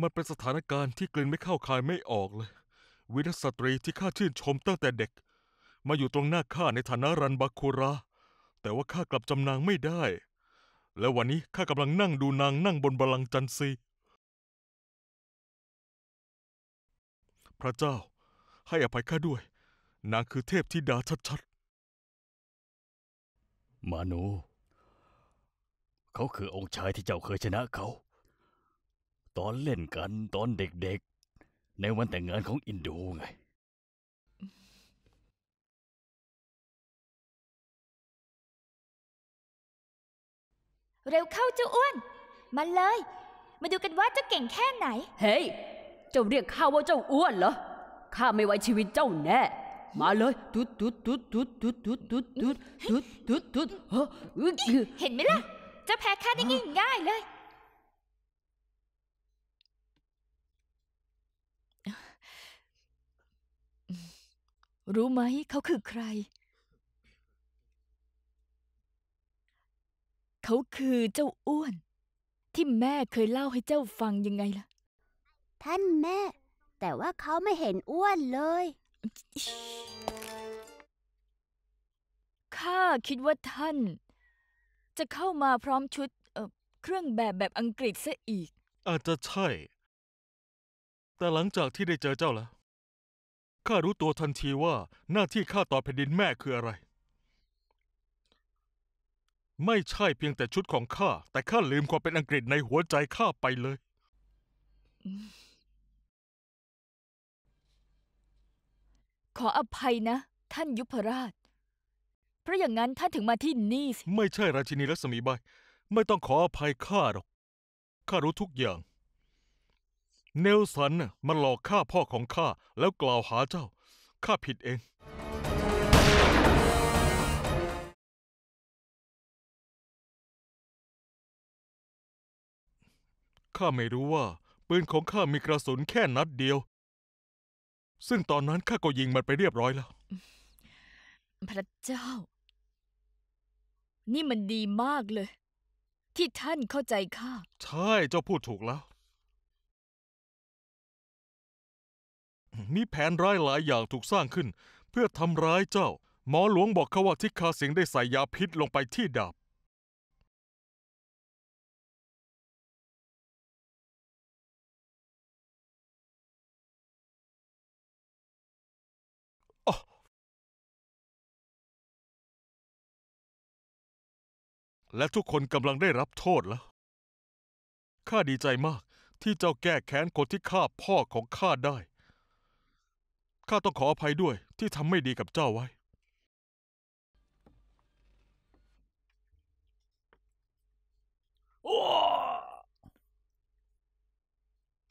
มันเป็นสถานการณ์ที่กลืนไม่เข้าคายไม่ออกเลย วินัสตรีที่ข้าชื่นชมตั้งแต่เด็ก มาอยู่ตรงหน้าข้าในฐานะรันบาคุระแต่ว่าข้ากลับจำนางไม่ได้ และวันนี้ข้ากำลังนั่งดูนางนั่งบนบาลังจันทรีพระเจ้า ให้อภัยข้าด้วย นางคือเทพธิดาชัดๆมานูเขาคือองค์ชายที่เจ้าเคยชนะเขาตอนเล่นกันตอนเด็กๆ ในวันแต่งงานของอินดูไง เร็วเข้าเจ้าอ้วน มาเลยมาดูกันว่าเจ้าเก่งแค่ไหน เฮ้ย เจ้าเรียกข้าว่าเจ้าอ้วนเหรอ ข้าไม่ไว้ชีวิตเจ้าแน่ มาเลย ตุ๊ดตุ๊ดตุ๊ดตุ๊ดตุ๊ดตุ๊ดตุ๊ดตุ๊ดตุ๊ดตุ๊ดตุ๊ดเห็นไหมล่ะเจ้าแพ้ข้าได้ง่ายๆเลยรู้ไหมเขาคือใคร เขาคือเจ้าอ้วน ที่แม่เคยเล่าให้เจ้าฟังยังไงล่ะ ท่านแม่ แต่ว่าเขาไม่เห็นอ้วนเลย ข้าคิดว่าท่าน จะเข้ามาพร้อมชุดเเครื่องแบบแบบอังกฤษซะอีก อาจจะใช่ แต่หลังจากที่ได้เจอเจ้าแล้วข้ารู้ตัวทันทีว่าหน้าที่ข้าต่อแผ่นดินแม่คืออะไร ไม่ใช่เพียงแต่ชุดของข้า แต่ข้าลืมความเป็นอังกฤษในหัวใจข้าไปเลย ขออภัยนะ ท่านยุพราช เพราะอย่างนั้นท่านถึงมาที่นี่สิ ไม่ใช่ราชินีรัศมีใบไม่ต้องขออภัยข้าหรอก ข้ารู้ทุกอย่างเนลสันมาหลอกฆ่าพ่อของข้าแล้วกล่าวหาเจ้า ข้าผิดเอง ข้าไม่รู้ว่า ปืนของข้ามีกระสุนแค่นัดเดียว ซึ่งตอนนั้นข้าก็ยิงมันไปเรียบร้อยแล้ว พระเจ้า นี่มันดีมากเลย ที่ท่านเข้าใจข้า ใช่ เจ้าพูดถูกแล้วมีแผนร้ายหลายอย่างถูกสร้างขึ้นเพื่อทำร้ายเจ้า หมอหลวงบอกเขาว่าทิคาสิงได้ใส่ยาพิษลงไปที่ดาบและทุกคนกำลังได้รับโทษแล้วข้าดีใจมาก ที่เจ้าแก้แค้นคนที่ฆ่าพ่อของข้าได้ข้าต้องขออภัยด้วยที่ทำไม่ดีกับเจ้าไว้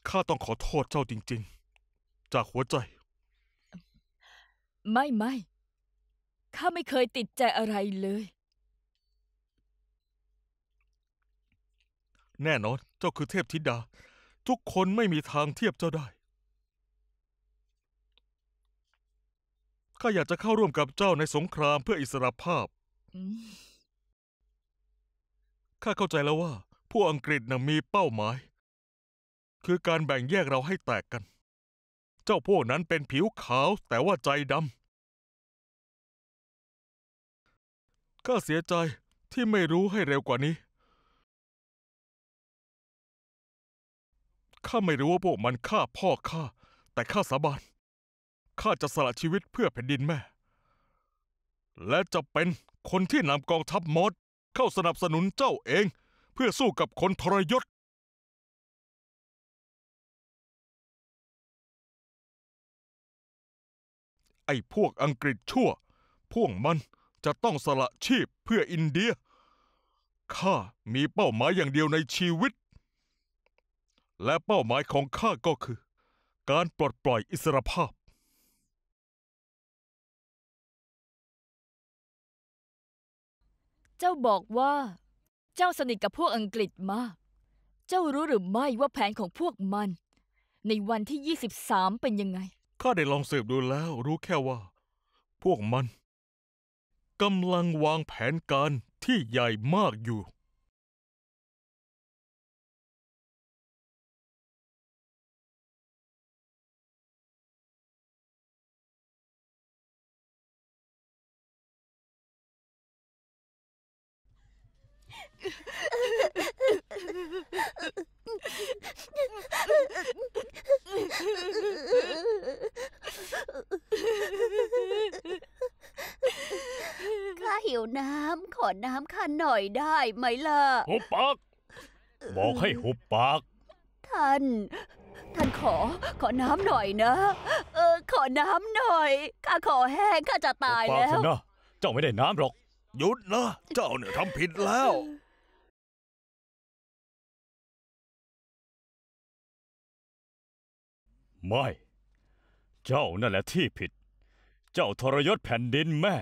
ข้าต้องขอโทษเจ้าจริงๆ จากหัวใจ ไม่ไม่ข้าไม่เคยติดใจอะไรเลย แน่นอนเจ้าคือเทพธิดา ทุกคนไม่มีทางเทียบเจ้าได้ข้าอยากจะเข้าร่วมกับเจ้าในสงครามเพื่ออิสรภาพ ข้าเข้าใจแล้วว่า ผู้อังกฤษน่ะมีเป้าหมาย คือการแบ่งแยกเราให้แตกกัน เจ้าพวกนั้นเป็นผิวขาวแต่ว่าใจดำข้าเสียใจที่ไม่รู้ให้เร็วกว่านี้ ข้าไม่รู้ว่าพวกมันฆ่าพ่อข้า แต่ข้าสาบานข้าจะสละชีวิตเพื่อแผ่นดินแม่ และจะเป็นคนที่นำกองทัพมอสเข้าสนับสนุนเจ้าเองเพื่อสู้กับคนทรยศ ไอ้พวกอังกฤษชั่วพวกมันจะต้องสละชีพเพื่ออินเดีย ข้ามีเป้าหมายอย่างเดียวในชีวิต และเป้าหมายของข้าก็คือการปลดปล่อยอิสรภาพเจ้าบอกว่า เจ้าสนิทกับพวกอังกฤษมาก เจ้ารู้หรือไม่ว่าแผนของพวกมัน ในวันที่ 23 เป็นยังไง ข้าได้ลองสืบดูแล้ว รู้แค่ว่า พวกมันกำลังวางแผนการที่ใหญ่มากอยู่ข้าหิวน้ำขอน้ำข้าหน่อยได้ไหมล่ะ หุบปาก บอกให้หุบปากท่าน ท่านขอ ขอน้ำหน่อยนะ เออ ขอน้ำหน่อยข้าขอแห้งข้าจะตายแล้วเจ้าไม่ได้น้ำหรอก หยุดนะ เจ้าเนี่ยทำผิดแล้วไม่ เจ้านั่นแหละที่ผิด เจ้าทรยศแผ่นดินแม่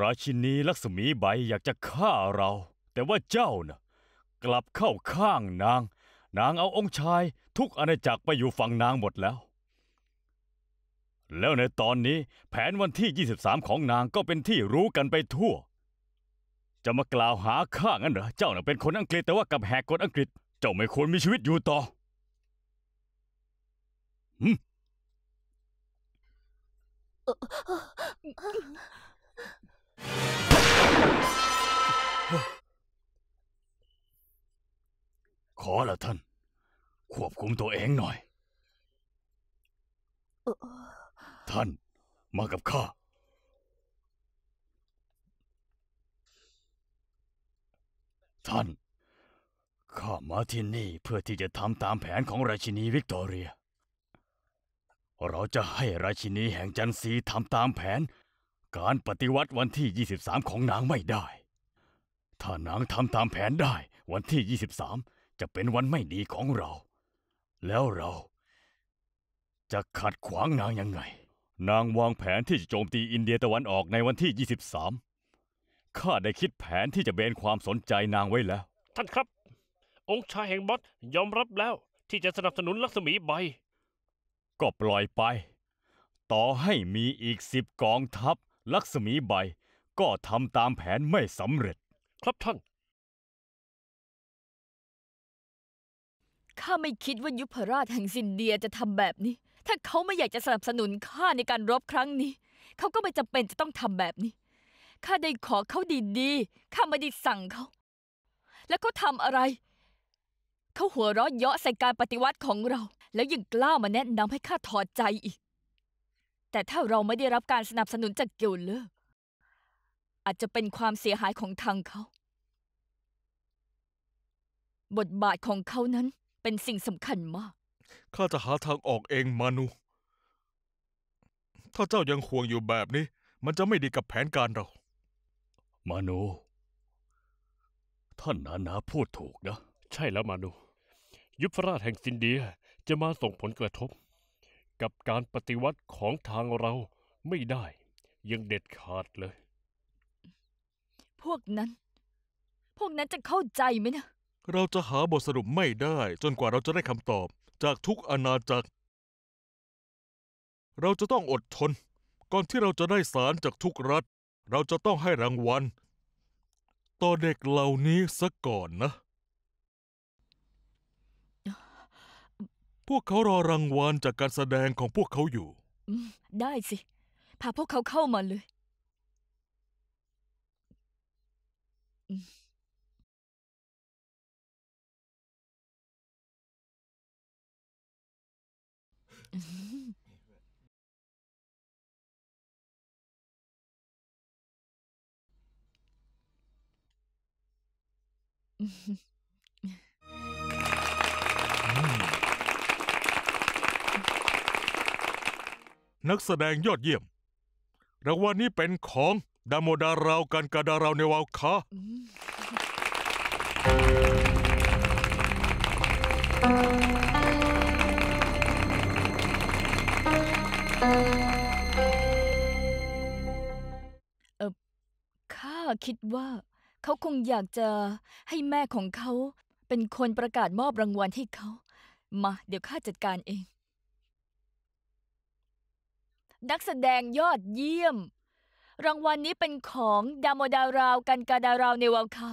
ราชินีลักษมีใบอยากจะฆ่าเรา แต่ว่าเจ้าน่ะกลับเข้าข้างนาง นางเอาองค์ชาย ทุกอาณาจักรไปอยู่ฝั่งนางหมดแล้ว แล้วในตอนนี้แผนวันที่ 23ของนางก็เป็นที่รู้กันไปทั่ว จะมากล่าวหาข้างั้นเหรอ เจ้าน่ะเป็นคนอังกฤษแต่ว่ากับแหกกฎอังกฤษ เจ้าไม่ควรมีชีวิตอยู่ต่อขอละท่านควบคุมตัวเองหน่อย ท่านมากับข้า ท่าน ข้ามาที่นี่เพื่อที่จะทำตามแผนของราชินีวิกตอเรียเราจะให้ราชินีแห่งจันทรีทำตามแผน การปฏิวัติวันที่23ของนางไม่ได้ ถ้านางทำตามแผนได้วันที่ 23 จะเป็นวันไม่ดีของเรา แล้วเราจะขัดขวางนางยังไง นางวางแผนที่จะโจมตีอินเดียตะวันออกในวันที่ 23ข้าได้คิดแผนที่จะเบนความสนใจนางไว้แล้ว ท่านครับ องค์ชายแห่งบอสยอมรับแล้ว ที่จะสนับสนุนลักษมีใบก็ปล่อยไป ต่อให้มีอีกสิบกองทัพลักษมีใบ ก็ทำตามแผนไม่สำเร็จ ครับท่าน ข้าไม่คิดว่า ยุพราชแห่งซินเดียจะทำแบบนี้ ถ้าเขาไม่อยากจะสนับสนุนข้าในการรบครั้งนี้ เขาก็ไม่จำเป็นจะต้องทำแบบนี้ ข้าได้ขอเขาดี ๆ ข้าไม่ได้สั่งเขา แล้วเขาทำอะไร เขาหัวเราะเยาะใส่การปฏิวัติของเราแล้วยังกล้ามาแนะนำให้ข้าถอดใจอีก แต่ถ้าเราไม่ได้รับการสนับสนุนจากเกิลเลอร์อาจจะเป็นความเสียหายของทางเขา บทบาทของเขานั้นเป็นสิ่งสำคัญมาก ข้าจะหาทางออกเองมานุถ้าเจ้ายังห่วงอยู่แบบนี้ มันจะไม่ดีกับแผนการเรา มานุท่านนานาพูดถูกนะ ใช่แล้วมานุยุบราชแห่งซินเดียจะมาส่งผลกระทบ กับการปฏิวัติของทางเราไม่ได้ ยังเด็ดขาดเลย พวกนั้น พวกนั้นจะเข้าใจไหมนะ เราจะหาบทสรุปไม่ได้จนกว่าเราจะได้คำตอบจากทุกอาณาจักร เราจะต้องอดทน ก่อนที่เราจะได้สารจากทุกรัฐ เราจะต้องให้รางวัลต่อเด็กเหล่านี้ซะก่อนนะพวกเขารอรางวัลจากการแสดงของพวกเขาอยู่ ได้สิ พาพวกเขาเข้ามาเลย อืมนักแสดงยอดเยี่ยม รางวัลนี้เป็นของ ดามดาราวกันกาดาราวเนวาคาเออข้าคิดว่า เขาคงอยากจะให้แม่ของเขาเป็นคนประกาศมอบรางวัลให้เขา มาเดี๋ยวข้าจัดการเองนักแสดงยอดเยี่ยม รางวัลนนี้เป็นของดามดาราวกันกาดาราวเนวัค่ะ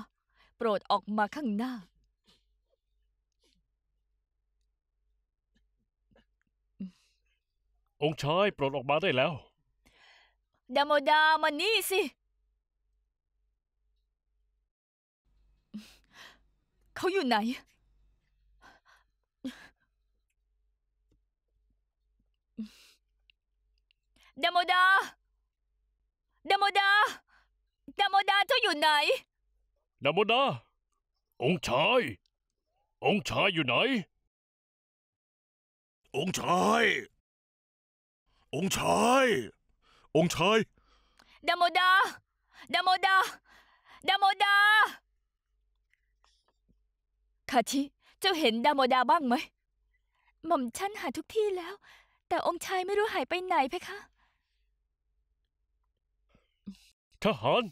โปรดออกมาข้างหน้า องค์ชายโปรดออกมาได้แล้ว ดามดามานี่สิ เขาอยู่ไหนดมดาดมดาดมดาเจ้าอยู่ไหนดมดา องชาย องชายอยู่ไหน องชาย องชาย องชายดมดาดมดาดมดาคาชิเจ้าเห็นดมดาบ้างไหมหม่อมฉันหาทุกที่แล้ว แต่องค์ชายไม่รู้หายไปไหนเพคะทหาร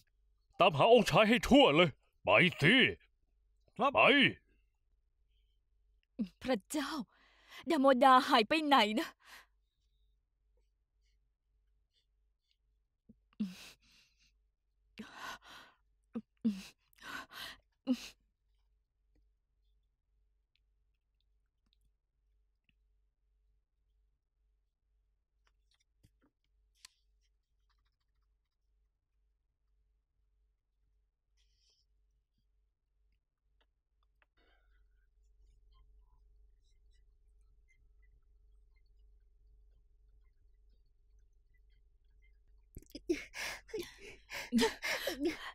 ตามหาองค์ชายให้ทั่วเลยไปสิครับไปพระเจ้าดาโมดาหายไปไหนนะ m m h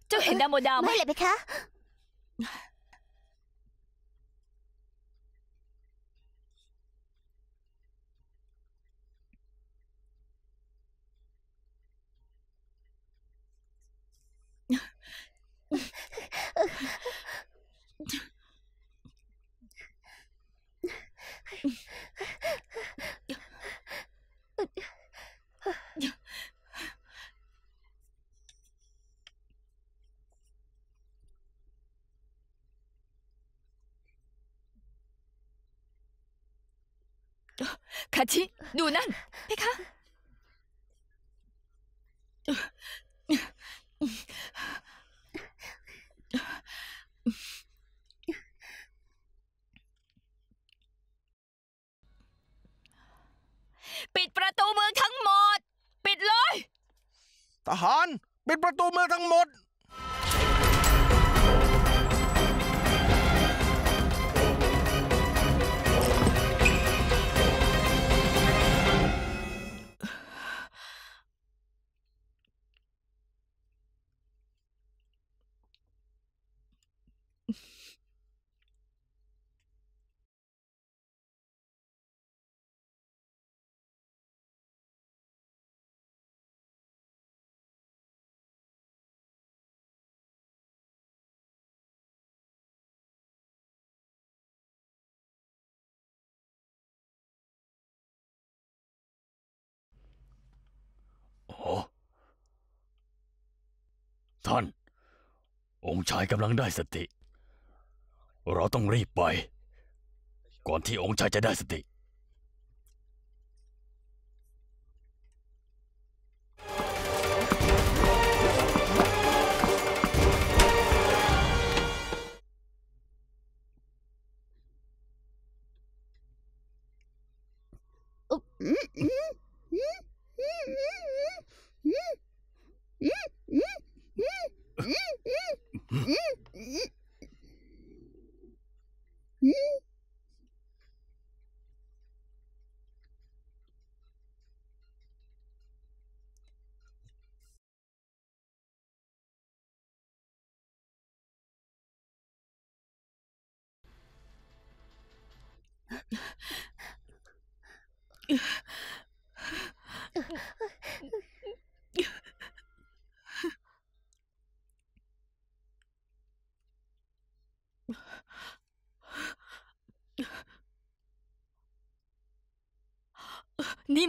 เจ้าเห็นดาโมดาหไม่เลยไปคะ같า누난ดูนั่นปิดประตูเมืองทั้งหมดปิดเลยทหารปิดประตูเมืองทั้งหมดท่านองค์ชายกำลังได้สติ เราต้องรีบไป ก่อนที่องค์ชายจะได้สติ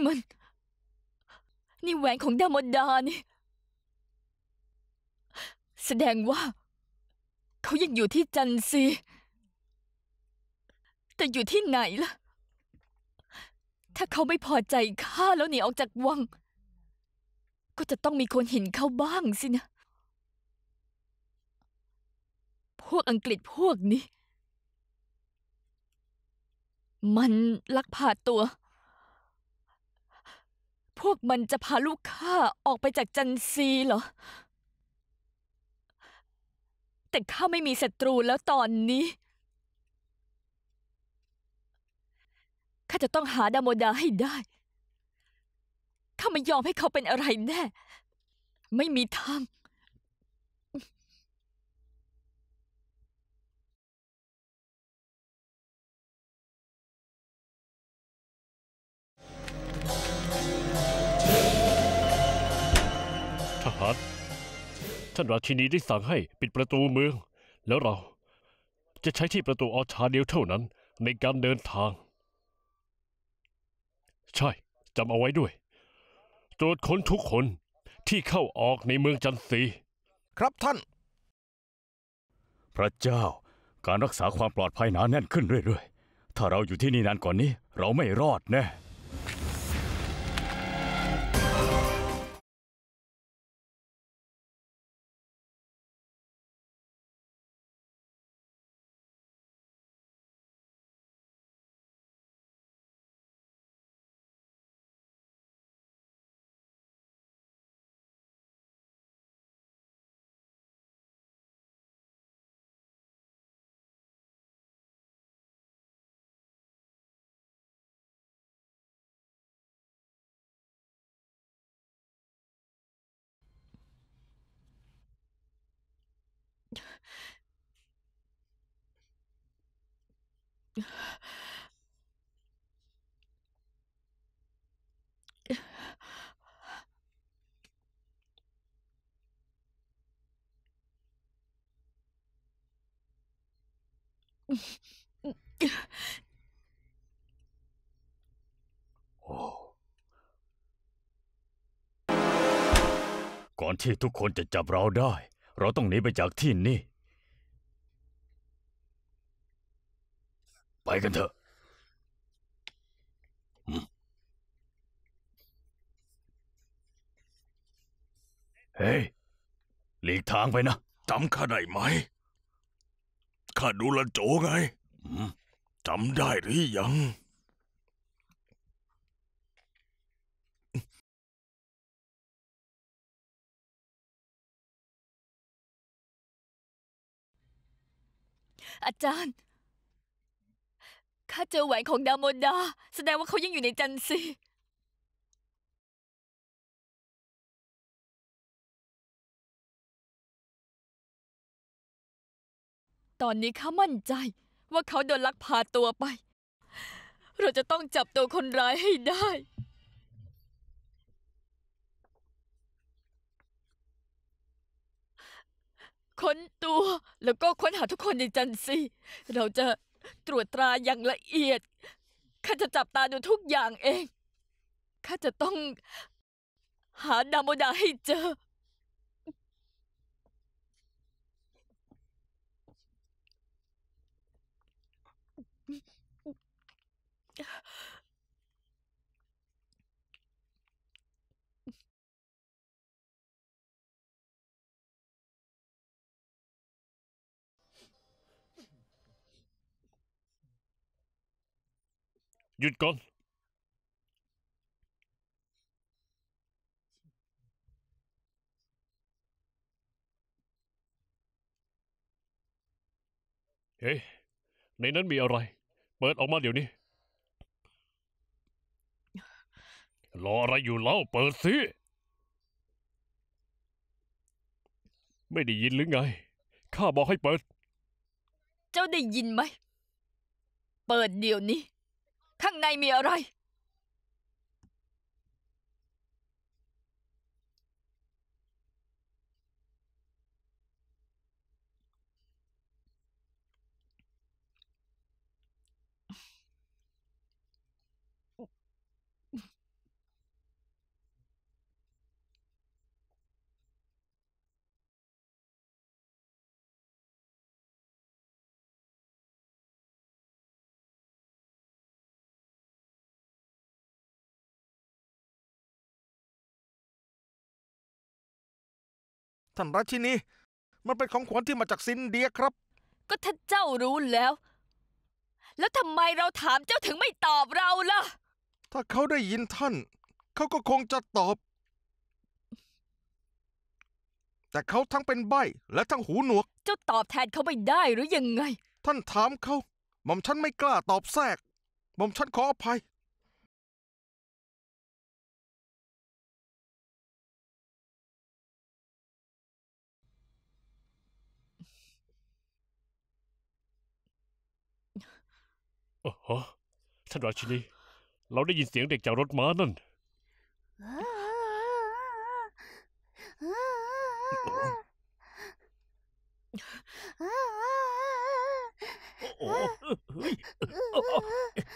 นี่มันนี่แหวนของดามดดานี่ แสดงว่าเขายังอยู่ที่จันซี แต่อยู่ที่ไหนล่ะ ถ้าเขาไม่พอใจข้าแล้วหนีออกจากวัง ก็จะต้องมีคนเห็นเขาบ้าง สินะ พวกอังกฤษพวกนี้ มันลักพาตัวพวกมันจะพาลูกข้าออกไปจากจันซีเหรอ แต่ข้าไม่มีศัตรูแล้วตอนนี้ ข้าจะต้องหาดามดาให้ได้ ข้าไม่ยอมให้เขาเป็นอะไรแน่ ไม่มีทางพัดท่านราชินีได้สั่งให้ปิดประตูเมือง แล้วเราจะใช้ที่ประตูออชาเดียวเท่านั้นในการเดินทาง ใช่จำเอาไว้ด้วยตรวจค้นทุกคนที่เข้าออกในเมืองจันทรีครับท่าน พระเจ้าการรักษาความปลอดภัยหนาแน่นขึ้นเรื่อยๆ ถ้าเราอยู่ที่นี่นานกว่านนี้เราไม่รอดแน่ก่อนที่ทุกคนจะจับเราได้เราต้องหนีไปจากที่นี่ ไปกันเถอะ เฮ้ยหลีกทางไปนะจำข้าได้ไหม ข้าดูละโจไงจำได้หรือยังอาจารย์ ข้าเจอแหวนของดามนดาแสดงว่าเขายังอยู่ในจันซี ตอนนี้ข้ามั่นใจว่าเขาโดนลักพาตัวไป เราจะต้องจับตัวคนร้ายให้ได้ค้นตัวแล้วก็ค้นหาทุกคนในจันซี เราจะตรวจตราอย่างละเอียด ข้าจะจับตาดูทุกอย่างเอง ข้าจะต้องหาดามโมดาให้เจอหยุดก่อน เฮ้ย ในนั้นมีอะไร เปิดออกมาเดี๋ยวนี้ รออะไรอยู่เล่า เปิดสิ ไม่ได้ยินหรือไง ข้าบอกให้เปิด เจ้าได้ยินไหม เปิดเดี๋ยวนี้ข้างในมีอะไรท่านราชินีมันเป็นของขวัญที่มาจากซินเดียครับ ก็ท่านเจ้ารู้แล้ว แล้วทำไมเราถามเจ้าถึงไม่ตอบเราล่ะ ถ้าเขาได้ยินท่าน เขาก็คงจะตอบ แต่เขาทั้งเป็นใบ้และทั้งหูหนวก เจ้าตอบแทนเขาไม่ได้หรือยังไง ท่านถามเขาหม่อมฉันไม่กล้าตอบแทรกหม่อมฉันขออภัยโอ้โท่านราชินีเราได้ยินเสียงเด็กจากรถม้านั่น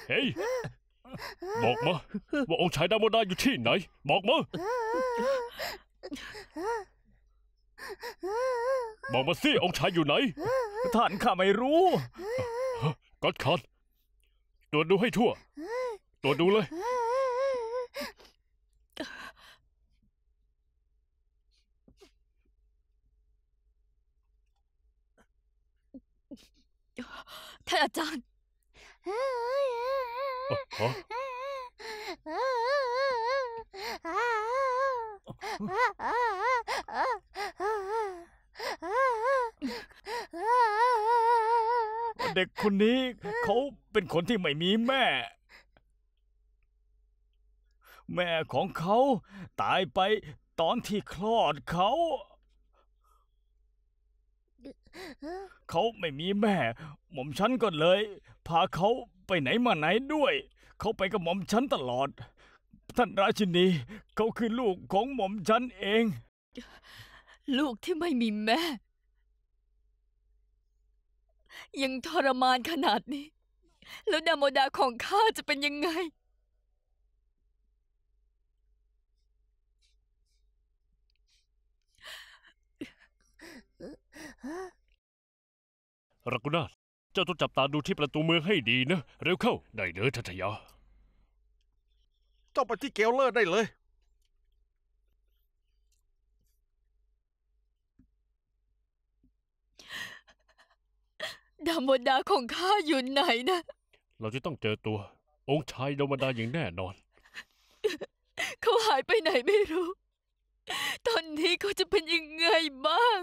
เฮ้ย บอกมาว่าองค์ชายดามดาอยู่ที่ไหน บอกมา บอกมาสิองค์ชายอยู่ไหน ท่านข้าไม่รู้กัดคันตรวจดูให้ทั่วตรวจดูเลย ท่านอาจารย์ออฮะเด็กคนนี้เขาเป็นคนที่ไม่มีแม่ แม่ของเขาตายไปตอนที่คลอดเขา เขาไม่มีแม่ หม่อมฉันก็เลย พาเขาไปไหนมาไหนด้วย เขาไปกับหม่อมฉันตลอด ท่านราชินีเขาคือลูกของหม่อมฉันเอง ลูกที่ไม่มีแม่ยังทรมานขนาดนี้ แล้วดามดาของข้าจะเป็นยังไง รักุนาเจ้าต้องจับตาดูที่ประตูเมืองให้ดีนะ เร็วเข้าได้เลยทัตยา เจ้าไปที่เกลเลอร์ได้เลยดามดาของข้าอยู่ไหนนะ เราจะต้องเจอตัว องค์ชายดามดาอย่างแน่นอน เขาหายไปไหนไม่รู้ ตอนนี้เขาจะเป็นยังไงบ้าง